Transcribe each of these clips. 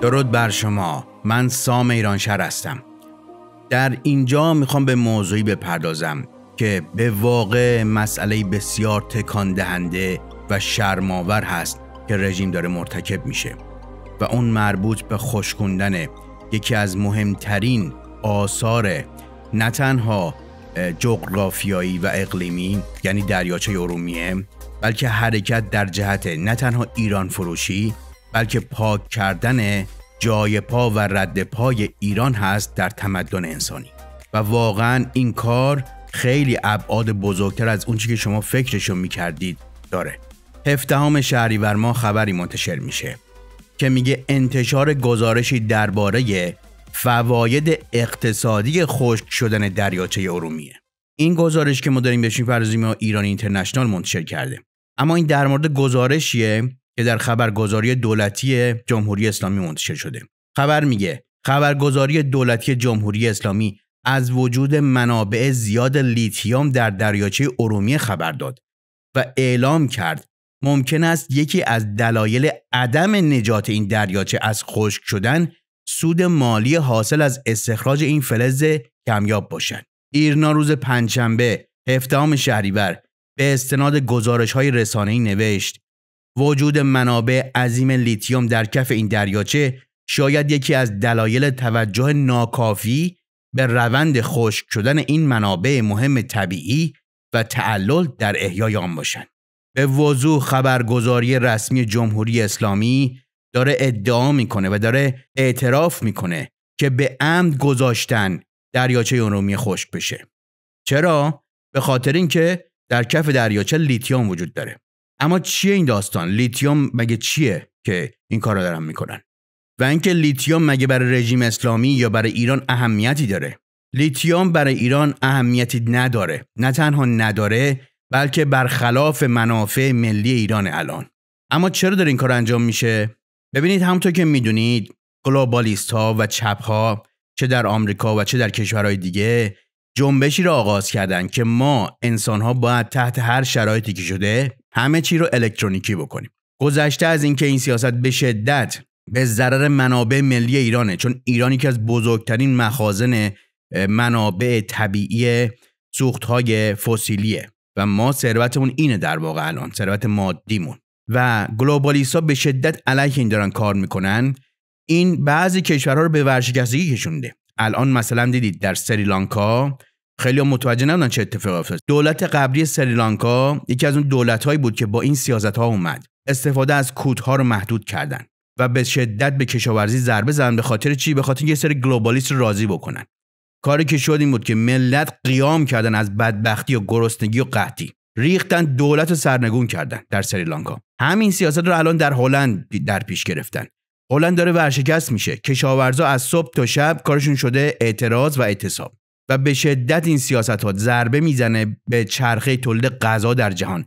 درود بر شما من سام ایرانشر هستم در اینجا میخوام به موضوعی بپردازم که به واقع مسئله بسیار تکان دهنده و شرماور هست که رژیم داره مرتکب میشه و اون مربوط به خشکوندن یکی از مهمترین آثار نه تنها جغرافیایی و اقلیمی یعنی دریاچه ارومیه بلکه حرکت در جهت نه تنها ایران فروشی بلکه پاک کردن جای پا و رد پای ایران هست در تمدن انسانی و واقعا این کار خیلی ابعاد بزرگتر از اونچه که شما فکرشو میکردید داره هفدهم شهریور ما خبری منتشر میشه که میگه انتشار گزارشی درباره فواید اقتصادی خشک شدن دریاچه ارومیه این گزارش که ما داریم بهش میپردازیم ایران اینترنشنال منتشر کرده اما این در مورد گزارشیه که در خبرگزاری دولتی جمهوری اسلامی منتشر شده خبر میگه خبرگزاری دولتی جمهوری اسلامی از وجود منابع زیاد لیتیوم در دریاچه ارومیه خبر داد و اعلام کرد ممکن است یکی از دلایل عدم نجات این دریاچه از خشک شدن سود مالی حاصل از استخراج این فلز کمیاب باشد. ایرنا روز پنجشنبه هفتم شهریور به استناد گزارش های رسانه‌ای نوشت وجود منابع عظیم لیتیوم در کف این دریاچه شاید یکی از دلایل توجه ناکافی به روند خشک شدن این منابع مهم طبیعی و تعلل در احیای آن باشن به وضوح خبرگزاری رسمی جمهوری اسلامی داره ادعا میکنه و داره اعتراف میکنه که به عمد گذاشتن دریاچه ارومیه خشک بشه. چرا؟ به خاطر اینکه در کف دریاچه لیتیوم وجود داره. اما چیه این داستان لیتیوم مگه چیه که این کار رو دارن میکنن و اینکه لیتیوم مگه برای رژیم اسلامی یا برای ایران اهمیتی داره لیتیوم برای ایران اهمیتی نداره نه تنها نداره بلکه برخلاف منافع ملی ایران الان اما چرا داره این کار انجام میشه ببینید همونطور که میدونید گلوبالیست ها و چپ ها چه در آمریکا و چه در کشورهای دیگه جنبشی را آغاز کردند که ما انسان ها باید تحت هر شرایطی که شده همه چی رو الکترونیکی بکنیم گذشته از اینکه این سیاست به شدت به ضرر منابع ملی ایرانه چون ایرانی که از بزرگترین مخازن منابع طبیعی سوختهای فسیلیه و ما ثروتمون اینه در واقع الان ثروت مادیمون و ها به شدت علیه این دارن کار میکنن این بعضی کشورها رو به ورشکستگی کشونده الان مثلا دیدید در سریلانکا خیلی متوجه نبودن چه اتفاق افتاد دولت قبلی سریلانکا یکی از اون هایی بود که با این سیاست ها اومد استفاده از کودها رو محدود کردن و به شدت به کشاورزی ضربه زدن به خاطر چی به خاطر یه سری گلوبالیست راضی بکنن کاری که شد این بود که ملت قیام کردن از بدبختی و گرسنگی و قحطی ریختن دولت رو سرنگون کردن در سریلانکا همین سیاست رو الان در هلند در پیش گرفتن هلند داره ورشکست میشه کشاورزا از صبح تا شب کارشون شده اعتراض و اعتصاب و به شدت این سیاست ها ضربه میزنه به چرخه تولید غذا در جهان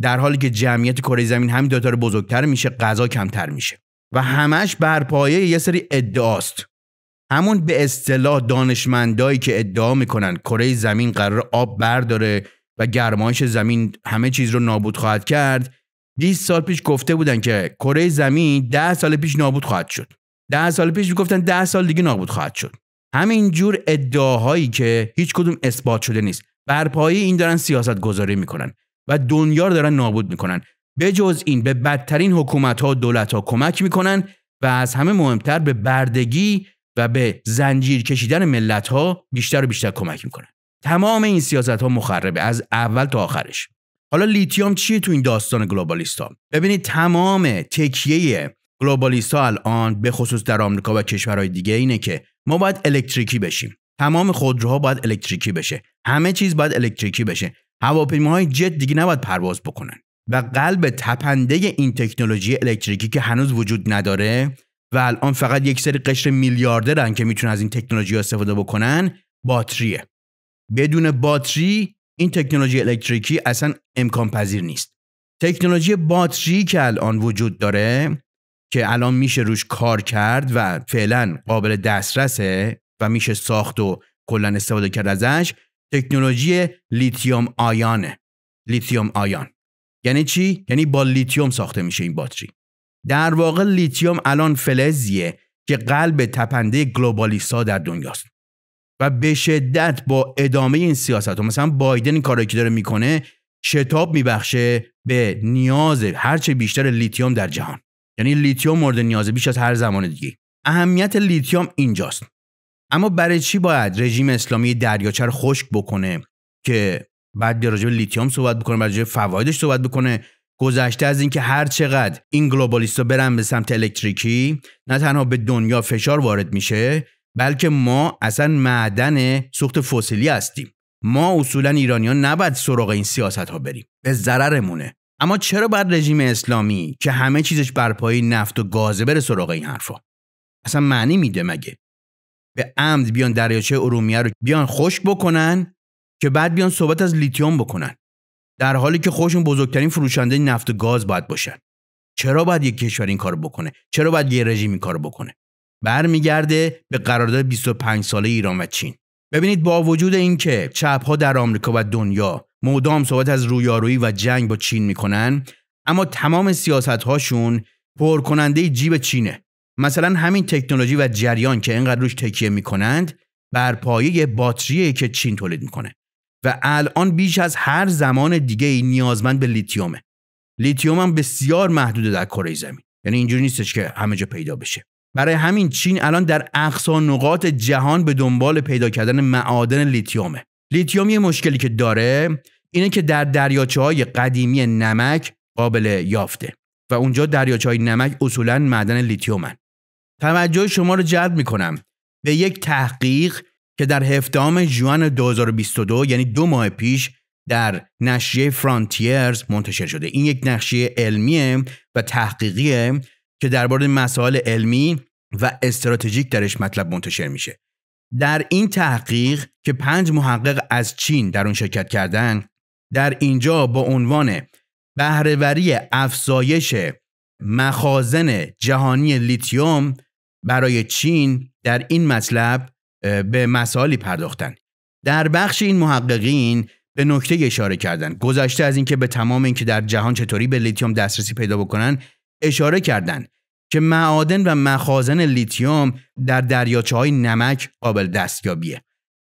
در حالی که جمعیت کره زمین همین دوتار بزرگتر میشه غذا کمتر میشه و همش بر پایه یه سری ادعاست همون به اصطلاح دانشمندایی که ادعا میکنن کره زمین قرار آب برداره و گرمایش زمین همه چیز رو نابود خواهد کرد 20 سال پیش گفته بودن که کره زمین 10 سال پیش نابود خواهد شد 10 سال پیش میگفتن 10 سال دیگه نابود خواهد شد همین جور ادعاهایی که هیچ کدوم اثبات شده نیست بر این دارن سیاست گذاری میکنن و دنیا رو دارن نابود میکنن به جز این به بدترین حکومت ها و دولت ها کمک میکنن و از همه مهمتر به بردگی و به زنجیر کشیدن ملت ها بیشتر و بیشتر کمک میکنن تمام این سیاست ها مخربه از اول تا آخرش حالا لیتیوم چیه تو این داستان گلوبالیست ها ببینید تمام تکیه گلوبالیست ها الان به خصوص در آمریکا و کشورهای دیگه اینه که ما باید الکتریکی بشیم تمام خودروها باید الکتریکی بشه همه چیز باید الکتریکی بشه هواپیماهای جت دیگه نباید پرواز بکنن و قلب تپنده این تکنولوژی الکتریکی که هنوز وجود نداره و الان فقط یک سری قشر میلیاردرن که میتونن از این تکنولوژی استفاده بکنن باتریه بدون باتری این تکنولوژی الکتریکی اصلا امکان پذیر نیست تکنولوژی باتری که الان وجود داره که الان میشه روش کار کرد و فعلا قابل دسترسه و میشه ساخت و کلا استفاده کرد ازش تکنولوژی لیتیوم آیانه لیتیوم آیان یعنی چی یعنی با لیتیوم ساخته میشه این باتری در واقع لیتیوم الان فلزیه که قلب تپنده گلوبالیستا در دنیاست و به شدت با ادامه این سیاست و مثلا بایدن این کارایی که داره میکنه شتاب میبخشه به نیاز هرچه بیشتر لیتیوم در جهان یعنی لیتیوم مورد نیازه بیش از هر زمان دیگه اهمیت لیتیوم اینجاست اما برای چی باید رژیم اسلامی دریاچه رو خشک بکنه که بعد در راجع لیتیوم صحبت بکنه جای فوایدش صحبت بکنه گذشته از اینکه هر چقدر این گلوبالیستا برن به سمت الکتریکی نه تنها به دنیا فشار وارد میشه بلکه ما اصلا معدن سوخت فسیلی هستیم ما اصولا ایرانیان نباید سراغ این سیاست ها بریم به ضررمونه اما چرا باید رژیم اسلامی که همه چیزش بر پایه‌ی نفت و گازه بره سراغ این حرفا اصلا معنی میده مگه به عمد بیان دریاچه ارومیه رو بیان خشک بکنن که بعد بیان صحبت از لیتیوم بکنن در حالی که خودشون بزرگترین فروشنده نفت و گاز باید باشن چرا باید یک کشور این کار بکنه چرا باید یه رژیم این کار بکنه برمیگرده به قرارداد 25 ساله ایران و چین ببینید با وجود اینکه چپها در آمریکا و دنیا مدام صحبت از رویارویی و جنگ با چین میکنن اما تمام سیاست هاشون پرکننده جیب چینه مثلا همین تکنولوژی و جریان که اینقدر روش تکیه میکنند بر پایه باتریه که چین تولید میکنه و الان بیش از هر زمان دیگه ای نیازمند به لیتیومه لیتیوم هم بسیار محدوده در کره زمین یعنی اینجوری نیستش که همه جا پیدا بشه برای همین چین الان در اقصا نقاط جهان به دنبال پیدا کردن معادن لیتیومه لیتیوم یه مشکلی که داره اینه که در دریاچه های قدیمی نمک قابل یافته و اونجا دریاچه های نمک اصولا معدن لیتیومن توجه شما رو جلب میکنم به یک تحقیق که در هفتم جوان 2022 یعنی دو ماه پیش در نشریه فرانتیرز منتشر شده این یک نشریه علمیه و تحقیقیه که درباره مسائل علمی و استراتژیک درش مطلب منتشر میشه در این تحقیق که پنج محقق از چین در اون شرکت کردند در اینجا با عنوان بهرهوری افزایش مخازن جهانی لیتیوم برای چین در این مطلب به مسائلی پرداختن در بخش این محققین به نکته اشاره کردند. گذشته از اینکه به تمام اینکه در جهان چطوری به لیتیوم دسترسی پیدا بکنن اشاره کردند که معادن و مخازن لیتیوم در دریاچه های نمک قابل دستیابیه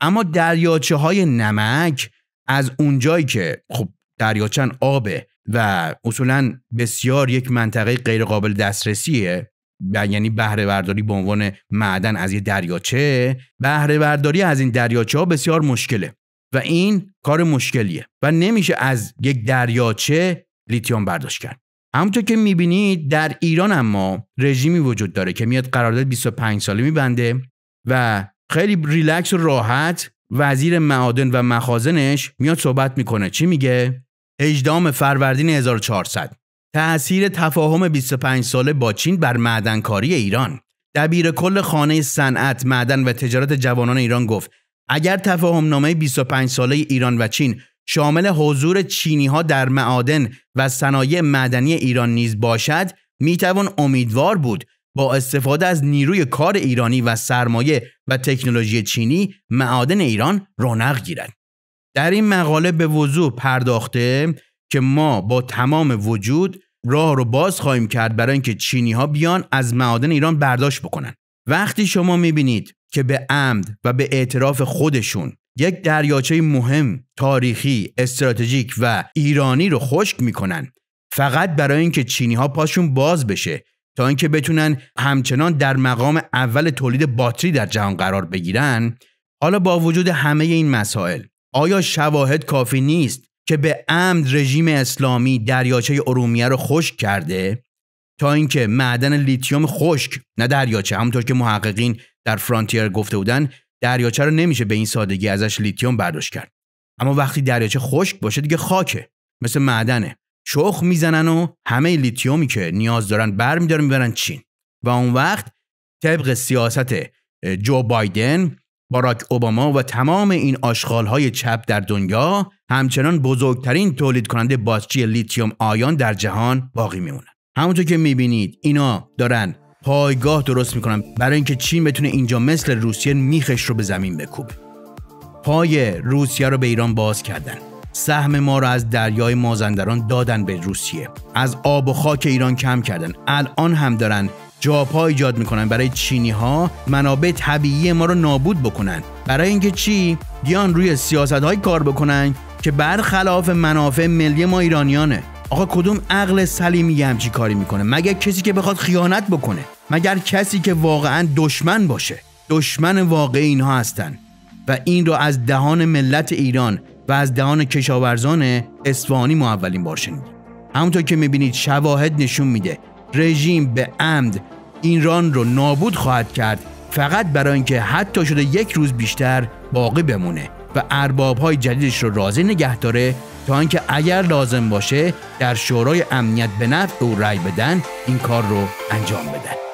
اما دریاچه های نمک از اونجایی که خب دریاچن آبه و اصولا بسیار یک منطقه غیر قابل دسترسیه و یعنی بهره به عنوان معدن از یه دریاچه بهره از این دریاچه ها بسیار مشکله و این کار مشکلیه و نمیشه از یک دریاچه لیتیوم برداشت کرد همونطور که میبینید در ایران اما رژیمی وجود داره که میاد قرارداد 25 ساله میبنده و خیلی ریلکس و راحت وزیر معادن و مخازنش میاد صحبت میکنه چی میگه اجدام فروردین 1400 تأثیر تفاهم 25 ساله با چین بر معدنکاری ایران دبیر کل خانه صنعت معدن و تجارت جوانان ایران گفت اگر تفاهم نامه 25 ساله ایران و چین شامل حضور چینی ها در معادن و صنایع معدنی ایران نیز باشد توان امیدوار بود با استفاده از نیروی کار ایرانی و سرمایه و تکنولوژی چینی معادن ایران رونق گیرد در این مقاله به وضوح پرداخته که ما با تمام وجود راه رو باز خواهیم کرد برای اینکه چینی ها بیان از معادن ایران برداشت بکنن وقتی شما میبینید که به عمد و به اعتراف خودشون یک دریاچه مهم، تاریخی، استراتژیک و ایرانی رو خشک میکنن فقط برای اینکه چینی ها پاشون باز بشه تا اینکه بتونن همچنان در مقام اول تولید باتری در جهان قرار بگیرن حالا با وجود همه این مسائل آیا شواهد کافی نیست که به عمد رژیم اسلامی دریاچه ارومیه رو خشک کرده تا اینکه معدن لیتیوم خشک نه دریاچه همونطور که محققین در فرانتیر گفته بودن دریاچه رو نمیشه به این سادگی ازش لیتیوم برداشت کرد اما وقتی دریاچه خشک باشه دیگه خاکه مثل معدنه شخ میزنن و همه لیتیومی که نیاز دارن برمیدارن میبرن چین و اون وقت طبق سیاست جو بایدن باراک اوباما و تمام این های چپ در دنیا همچنان بزرگترین تولید کننده بازچی لیتیوم آیان در جهان باقی میمونن همونطور که میبینید اینا دارن پایگاه درست میکنن برای اینکه چین بتونه اینجا مثل روسیه میخش رو به زمین بکوبه. پای روسیه رو به ایران باز کردن سهم ما رو از دریای مازندران دادن به روسیه از آب و خاک ایران کم کردن الان هم دارن جاپا ایجاد میکنن برای چینی ها منابع طبیعی ما رو نابود بکنن برای اینکه چی بیان روی سیاست های کار بکنن که برخلاف منافع ملی ما ایرانیانه آقا کدوم عقل سلیمی همچی کاری میکنه مگر کسی که بخواد خیانت بکنه مگر کسی که واقعا دشمن باشه دشمن واقعی اینها هستن و این رو از دهان ملت ایران و از دهان کشاورزان اسفانی ما اولین بار شنیدیم همونطور که میبینید شواهد نشون میده رژیم به عمد ایران رو نابود خواهد کرد فقط برای اینکه حتی شده یک روز بیشتر باقی بمونه و ارباب های جدیدش رو راضی نگه داره تا اینکه اگر لازم باشه در شورای امنیت به نفع او رأی بدن این کار رو انجام بدن